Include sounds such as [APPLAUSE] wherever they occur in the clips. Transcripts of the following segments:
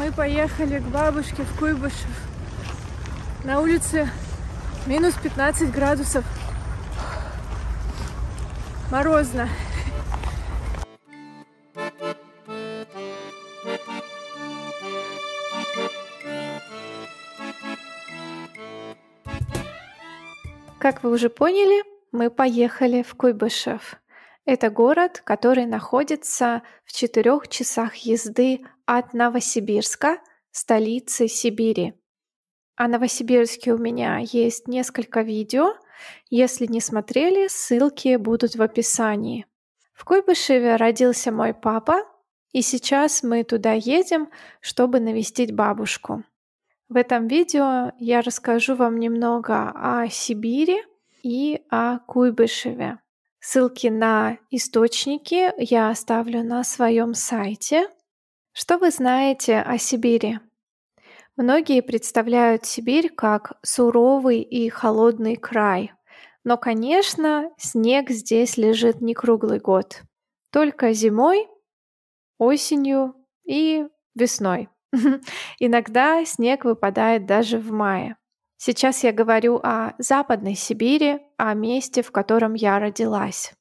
мы поехали к бабушке в Куйбышев. На улице минус 15 градусов. Морозно. Как вы уже поняли, мы поехали в Куйбышев. Это город, который находится в четырех часах езды от Новосибирска, столицы Сибири. О Новосибирске у меня есть несколько видео. Если не смотрели, ссылки будут в описании. В Куйбышеве родился мой папа, и сейчас мы туда едем, чтобы навестить бабушку. В этом видео я расскажу вам немного о Сибири и о Куйбышеве. Ссылки на источники я оставлю на своем сайте. Что вы знаете о Сибири? Многие представляют Сибирь как суровый и холодный край. Но, конечно, снег здесь лежит не круглый год. Только зимой, осенью и весной. [LAUGHS] Иногда снег выпадает даже в мае. Сейчас я говорю о Западной Сибири, о месте, в котором я родилась.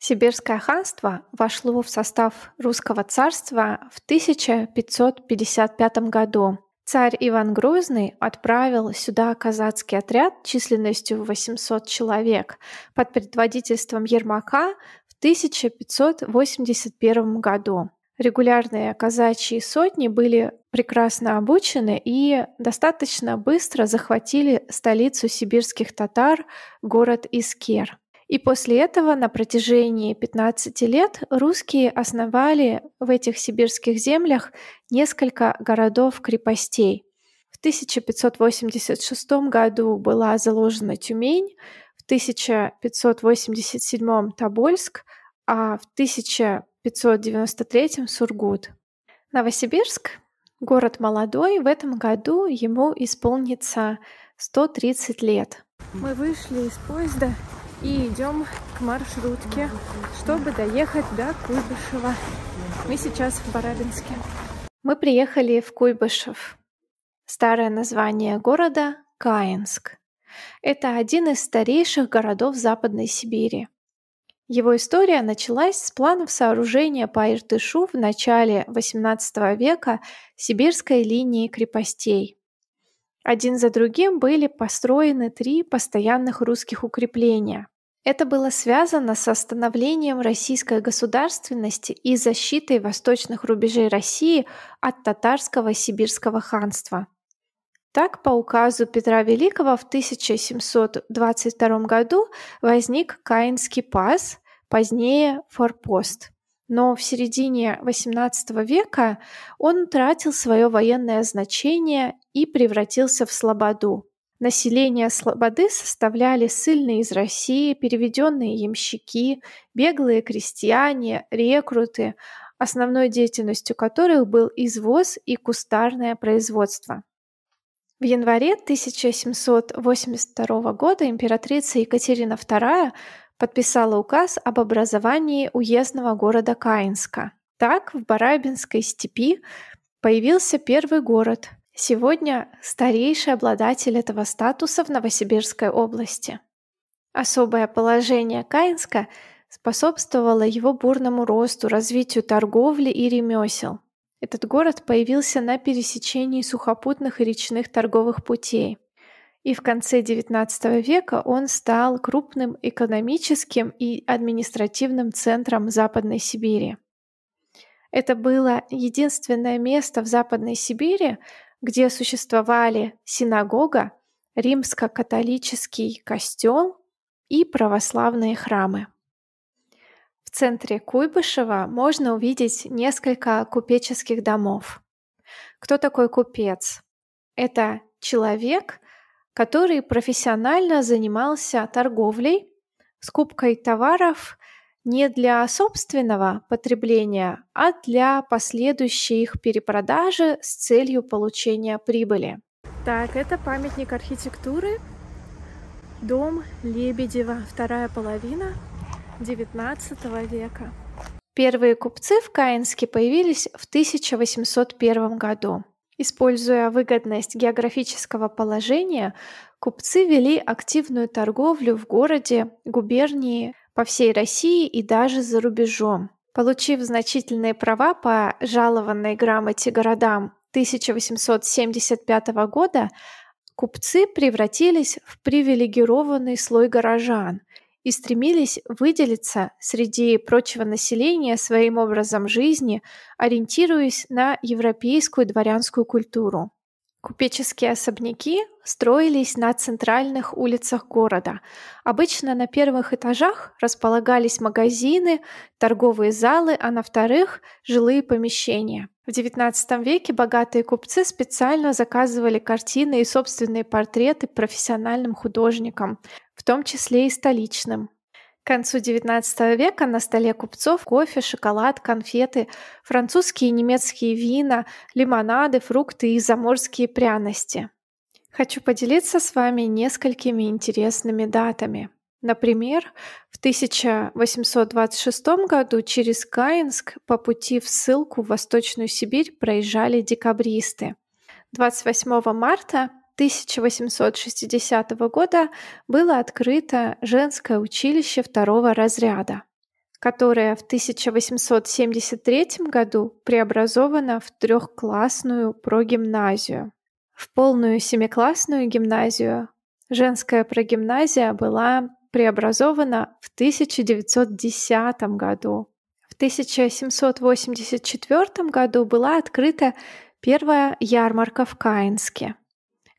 Сибирское ханство вошло в состав русского царства в 1555 году. Царь Иван Грозный отправил сюда казацкий отряд численностью 800 человек под предводительством Ермака в 1581 году. Регулярные казачьи сотни были прекрасно обучены и достаточно быстро захватили столицу сибирских татар, город Искер. И после этого на протяжении 15 лет русские основали в этих сибирских землях несколько городов-крепостей. В 1586 году была заложена Тюмень, в 1587 Тобольск, а в 1000 593 Сургут. Новосибирск, город молодой, в этом году ему исполнится 130 лет. Мы вышли из поезда и идем к маршрутке, чтобы доехать до Куйбышева. Мы сейчас в Барабинске. Мы приехали в Куйбышев. Старое название города – Каинск. Это один из старейших городов Западной Сибири. Его история началась с планов сооружения по Иртышу в начале XVIII века сибирской линии крепостей. Один за другим были построены три постоянных русских укрепления. Это было связано с остановлением российской государственности и защитой восточных рубежей России от татарского сибирского ханства – так, по указу Петра Великого в 1722 году возник Каинский пас, позднее форпост. Но в середине XVIII века он утратил свое военное значение и превратился в слободу. Население слободы составляли сильные из России, переведенные ямщики, беглые крестьяне, рекруты, основной деятельностью которых был извоз и кустарное производство. В январе 1782 года императрица Екатерина II подписала указ об образовании уездного города Каинска. Так в Барабинской степи появился первый город, сегодня старейший обладатель этого статуса в Новосибирской области. Особое положение Каинска способствовало его бурному росту, развитию торговли и ремесел – этот город появился на пересечении сухопутных и речных торговых путей. И в конце XIX века он стал крупным экономическим и административным центром Западной Сибири. Это было единственное место в Западной Сибири, где существовали синагога, римско-католический костел и православные храмы. В центре Куйбышева можно увидеть несколько купеческих домов. Кто такой купец? Это человек, который профессионально занимался торговлей, скупкой товаров не для собственного потребления, а для последующей их перепродажи с целью получения прибыли. Так, это памятник архитектуры, дом Лебедева, вторая половина – XIX века. Первые купцы в Каинске появились в 1801 году. Используя выгодность географического положения, купцы вели активную торговлю в городе, губернии, по всей России и даже за рубежом. Получив значительные права по жалованной грамоте городам 1875 года, купцы превратились в привилегированный слой горожан, и стремились выделиться среди прочего населения своим образом жизни, ориентируясь на европейскую дворянскую культуру. Купеческие особняки строились на центральных улицах города. Обычно на первых этажах располагались магазины, торговые залы, а на вторых – жилые помещения. В XIX веке богатые купцы специально заказывали картины и собственные портреты профессиональным художникам, в том числе и столичным концу XIX века на столе купцов кофе, шоколад, конфеты, французские и немецкие вина, лимонады, фрукты и заморские пряности. Хочу поделиться с вами несколькими интересными датами. Например, в 1826 году через Каинск по пути в ссылку в Восточную Сибирь проезжали декабристы. 28 марта 1860 года было открыто женское училище второго разряда, которое в 1873 году преобразовано в трехклассную прогимназию. В полную семиклассную гимназию женская прогимназия была преобразована в 1910 году. В 1784 году была открыта первая ярмарка в Каинске.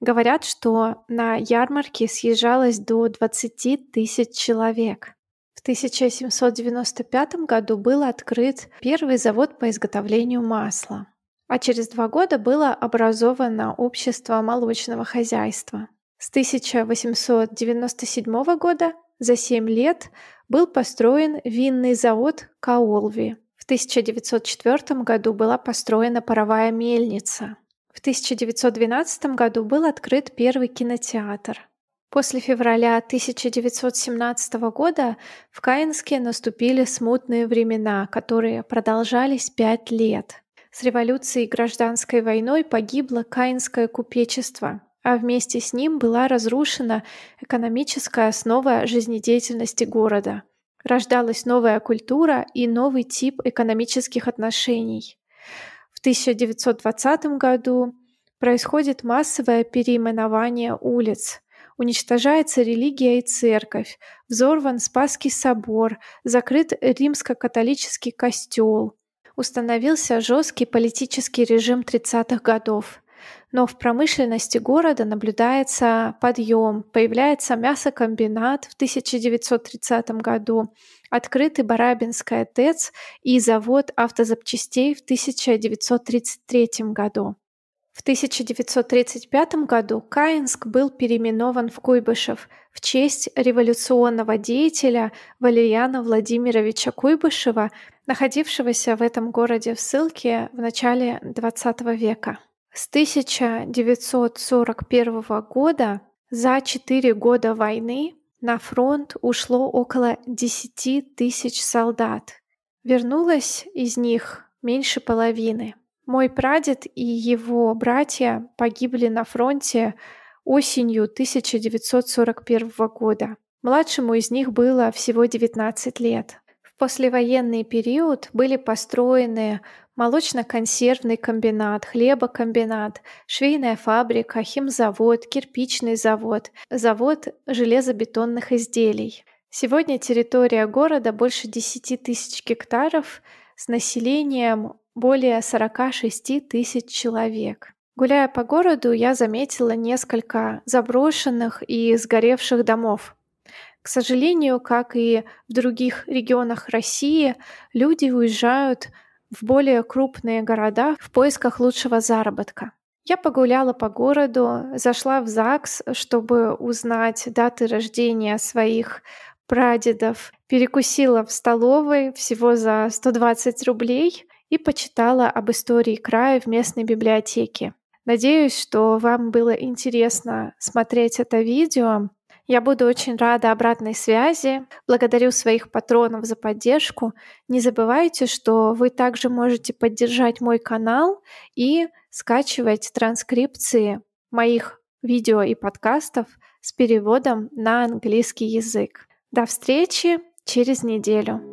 Говорят, что на ярмарке съезжалось до 20 тысяч человек. В 1795 году был открыт первый завод по изготовлению масла, а через два года было образовано общество молочного хозяйства. С 1897 года за 7 лет был построен винный завод Каолви. В 1904 году была построена паровая мельница. В 1912 году был открыт первый кинотеатр. После февраля 1917 года в Каинске наступили смутные времена, которые продолжались пять лет. С революцией и гражданской войной погибло Каинское купечество, а вместе с ним была разрушена экономическая основа жизнедеятельности города. Рождалась новая культура и новый тип экономических отношений. В 1920 году происходит массовое переименование улиц. Уничтожается религия и церковь, взорван Спасский собор, закрыт римско-католический костел. Установился жесткий политический режим 30-х годов но в промышленности города наблюдается подъем. Появляется мясокомбинат в 1930 году, открытый Барабинская ТЭЦ и завод автозапчастей в 1933 году. В 1935 году Каинск был переименован в Куйбышев в честь революционного деятеля Валерьяна Владимировича Куйбышева, находившегося в этом городе в ссылке в начале XX века. С 1941 года за 4 года войны на фронт ушло около 10 тысяч солдат. Вернулось из них меньше половины. Мой прадед и его братья погибли на фронте осенью 1941 года. Младшему из них было всего 19 лет послевоенный период были построены молочно-консервный комбинат, хлебокомбинат, швейная фабрика, химзавод, кирпичный завод, завод железобетонных изделий. Сегодня территория города больше 10 тысяч гектаров с населением более 46 тысяч человек. Гуляя по городу, я заметила несколько заброшенных и сгоревших домов. К сожалению, как и в других регионах России, люди уезжают в более крупные города в поисках лучшего заработка. Я погуляла по городу, зашла в ЗАГС, чтобы узнать даты рождения своих прадедов, перекусила в столовой всего за 120 рублей и почитала об истории края в местной библиотеке. Надеюсь, что вам было интересно смотреть это видео. Я буду очень рада обратной связи. Благодарю своих патронов за поддержку. Не забывайте, что вы также можете поддержать мой канал и скачивать транскрипции моих видео и подкастов с переводом на английский язык. До встречи через неделю.